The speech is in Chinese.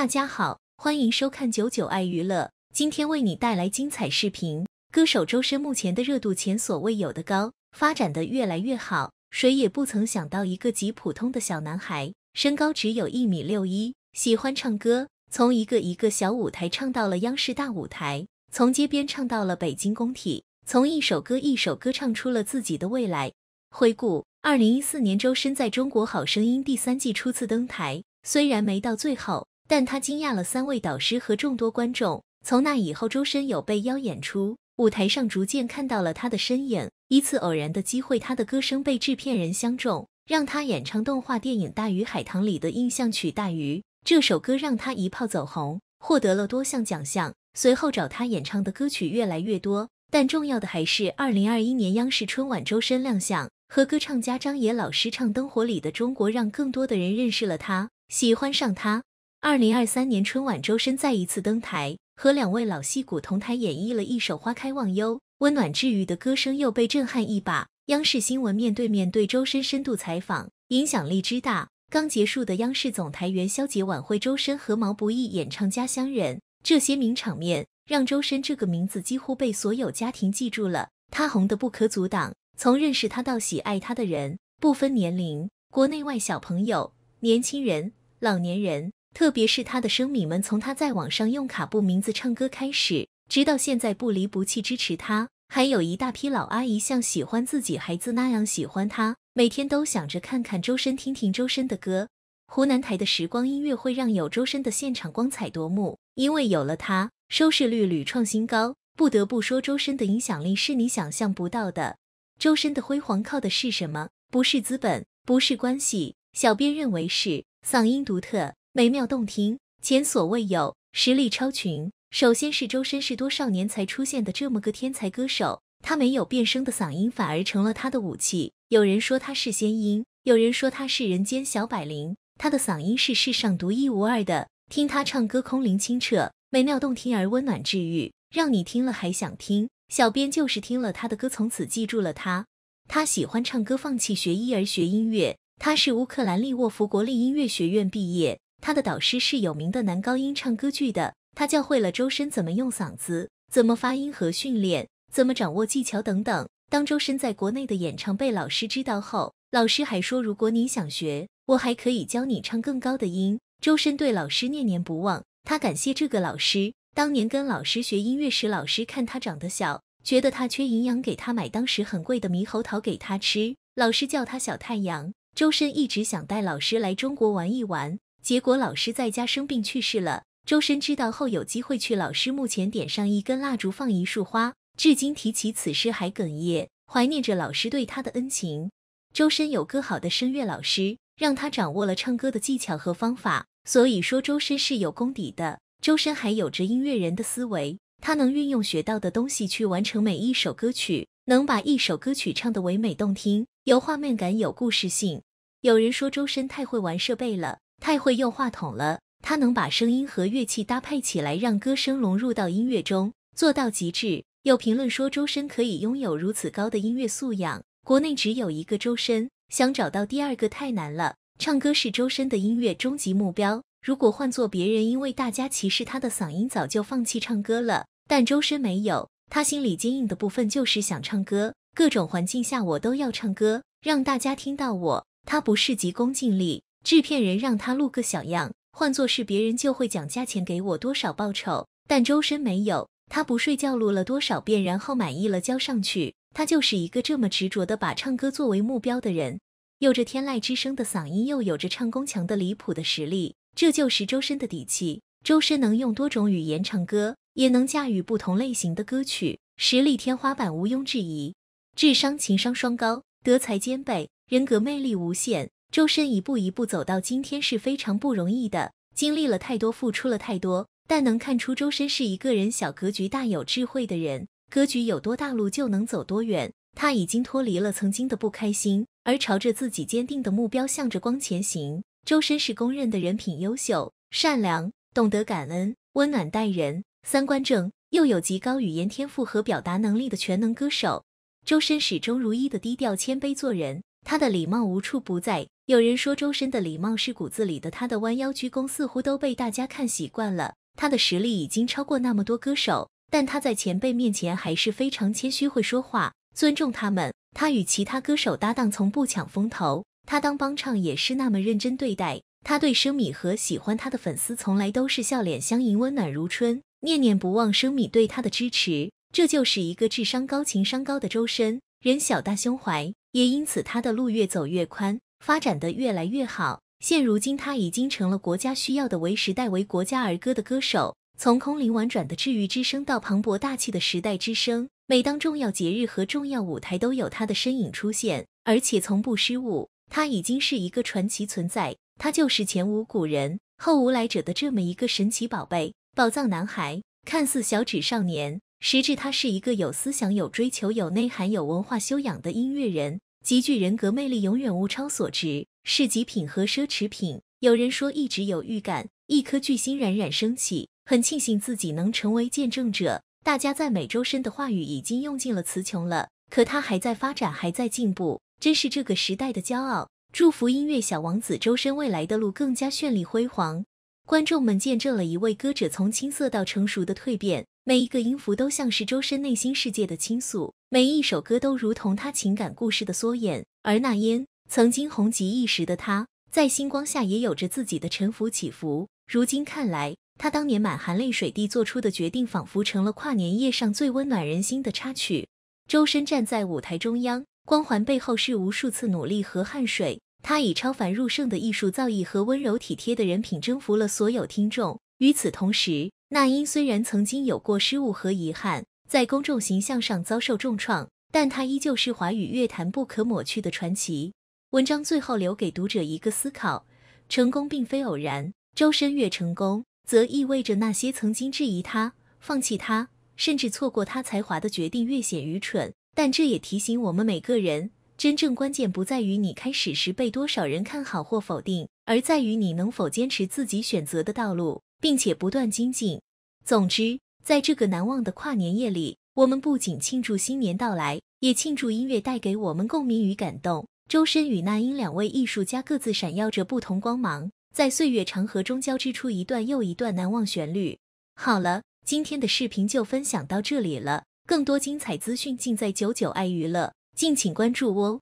大家好，欢迎收看九九爱娱乐，今天为你带来精彩视频。歌手周深目前的热度前所未有的高，发展的越来越好。谁也不曾想到，一个极普通的小男孩，身高只有一米六一，喜欢唱歌，从一个一个小舞台唱到了央视大舞台，从街边唱到了北京工体，从一首歌一首歌唱出了自己的未来。回顾二零一四年，周深在中国好声音第三季初次登台，虽然没到最后。但他惊讶了三位导师和众多观众。从那以后，周深有被邀演出，舞台上逐渐看到了他的身影。一次偶然的机会，他的歌声被制片人相中，让他演唱动画电影《大鱼海棠》里的印象曲《大鱼》。这首歌让他一炮走红，获得了多项奖项。随后找他演唱的歌曲越来越多，但重要的还是二零二一年央视春晚，周深亮相，和歌唱家张也老师唱《灯火里的中国》，让更多的人认识了他，喜欢上他。二零二三年春晚，周深再一次登台，和两位老戏骨同台演绎了一首《花开忘忧》，温暖治愈的歌声又被震撼一把。央视新闻面对面对周深深度采访，影响力之大。刚结束的央视总台元宵节晚会，周深和毛不易演唱《家乡人》，这些名场面让周深这个名字几乎被所有家庭记住了。他红得不可阻挡。从认识他到喜爱他的人，不分年龄，国内外小朋友、年轻人、老年人。特别是他的生米们，从他在网上用卡布名字唱歌开始，直到现在不离不弃支持他，还有一大批老阿姨像喜欢自己孩子那样喜欢他，每天都想着看看周深，听听周深的歌。湖南台的时光音乐会让有周深的现场光彩夺目，因为有了他，收视率屡创新高。不得不说，周深的影响力是你想象不到的。周深的辉煌靠的是什么？不是资本，不是关系。小编认为是嗓音独特。美妙动听，前所未有，实力超群。首先是周深是多少年才出现的这么个天才歌手？他没有变声的嗓音，反而成了他的武器。有人说他是仙音，有人说他是人间小百灵。他的嗓音是世上独一无二的，听他唱歌空灵清澈，美妙动听而温暖治愈，让你听了还想听。小编就是听了他的歌，从此记住了他。他喜欢唱歌，放弃学医而学音乐。他是乌克兰利沃夫国立音乐学院毕业。他的导师是有名的男高音，唱歌剧的。他教会了周深怎么用嗓子、怎么发音和训练、怎么掌握技巧等等。当周深在国内的演唱被老师知道后，老师还说：“如果你想学，我还可以教你唱更高的音。”周深对老师念念不忘，他感谢这个老师。当年跟老师学音乐时，老师看他长得小，觉得他缺营养，给他买当时很贵的猕猴桃给他吃。老师叫他小太阳。周深一直想带老师来中国玩一玩。结果老师在家生病去世了。周深知道后，有机会去老师墓前点上一根蜡烛，放一束花。至今提起此事还哽咽，怀念着老师对他的恩情。周深有个好的声乐老师，让他掌握了唱歌的技巧和方法。所以说，周深是有功底的。周深还有着音乐人的思维，他能运用学到的东西去完成每一首歌曲，能把一首歌曲唱得唯美动听，有画面感，有故事性。有人说周深太会玩设备了。太会用话筒了，他能把声音和乐器搭配起来，让歌声融入到音乐中，做到极致。有评论说周深可以拥有如此高的音乐素养，国内只有一个周深，想找到第二个太难了。唱歌是周深的音乐终极目标。如果换做别人，因为大家歧视他的嗓音，早就放弃唱歌了。但周深没有，他心里坚硬的部分就是想唱歌，各种环境下我都要唱歌，让大家听到我。他不是急功近利。制片人让他录个小样，换作是别人就会讲价钱，给我多少报酬。但周深没有，他不睡觉录了多少遍，然后满意了交上去。他就是一个这么执着的把唱歌作为目标的人，有着天籁之声的嗓音，又有着唱功强的离谱的实力，这就是周深的底气。周深能用多种语言唱歌，也能驾驭不同类型的歌曲，实力天花板毋庸置疑。智商情商双高，德才兼备，人格魅力无限。周深一步一步走到今天是非常不容易的，经历了太多，付出了太多，但能看出周深是一个人小格局大有智慧的人。格局有多大，路就能走多远。他已经脱离了曾经的不开心，而朝着自己坚定的目标，向着光前行。周深是公认的人品优秀、善良、懂得感恩、温暖待人、三观正，又有极高语言天赋和表达能力的全能歌手。周深始终如一的低调谦卑做人，他的礼貌无处不在。有人说周深的礼貌是骨子里的，他的弯腰鞠躬似乎都被大家看习惯了。他的实力已经超过那么多歌手，但他在前辈面前还是非常谦虚，会说话，尊重他们。他与其他歌手搭档从不抢风头，他当帮唱也是那么认真对待。他对生米和喜欢他的粉丝从来都是笑脸相迎，温暖如春，念念不忘生米对他的支持。这就是一个智商高、情商高的周深，人小大胸怀，也因此他的路越走越宽。发展的越来越好，现如今他已经成了国家需要的为时代、为国家而歌的歌手。从空灵婉转的治愈之声到磅礴大气的时代之声，每当重要节日和重要舞台都有他的身影出现，而且从不失误。他已经是一个传奇存在，他就是前无古人、后无来者的这么一个神奇宝贝——宝藏男孩。看似小纸少年，实质他是一个有思想、有追求、有内涵、有文化修养的音乐人。极具人格魅力，永远物超所值，是极品和奢侈品。有人说一直有预感，一颗巨星冉冉升起，很庆幸自己能成为见证者。大家赞美周深的话语已经用尽了词穷了，可他还在发展，还在进步，真是这个时代的骄傲。祝福音乐小王子周深，未来的路更加绚丽辉煌。观众们见证了一位歌者从青涩到成熟的蜕变。每一个音符都像是周深内心世界的倾诉，每一首歌都如同他情感故事的缩影。而那烟曾经红极一时的他，在星光下也有着自己的沉浮起伏。如今看来，他当年满含泪水地做出的决定，仿佛成了跨年夜上最温暖人心的插曲。周深站在舞台中央，光环背后是无数次努力和汗水。他以超凡入圣的艺术造诣和温柔体贴的人品，征服了所有听众。与此同时，那英虽然曾经有过失误和遗憾，在公众形象上遭受重创，但她依旧是华语乐坛不可抹去的传奇。文章最后留给读者一个思考：成功并非偶然。周深越成功，则意味着那些曾经质疑他、放弃他，甚至错过他才华的决定越显愚蠢。但这也提醒我们每个人：真正关键不在于你开始时被多少人看好或否定，而在于你能否坚持自己选择的道路。并且不断精进。总之，在这个难忘的跨年夜里，我们不仅庆祝新年到来，也庆祝音乐带给我们共鸣与感动。周深与那英两位艺术家各自闪耀着不同光芒，在岁月长河中交织出一段又一段难忘旋律。好了，今天的视频就分享到这里了。更多精彩资讯尽在九九爱娱乐，敬请关注哦。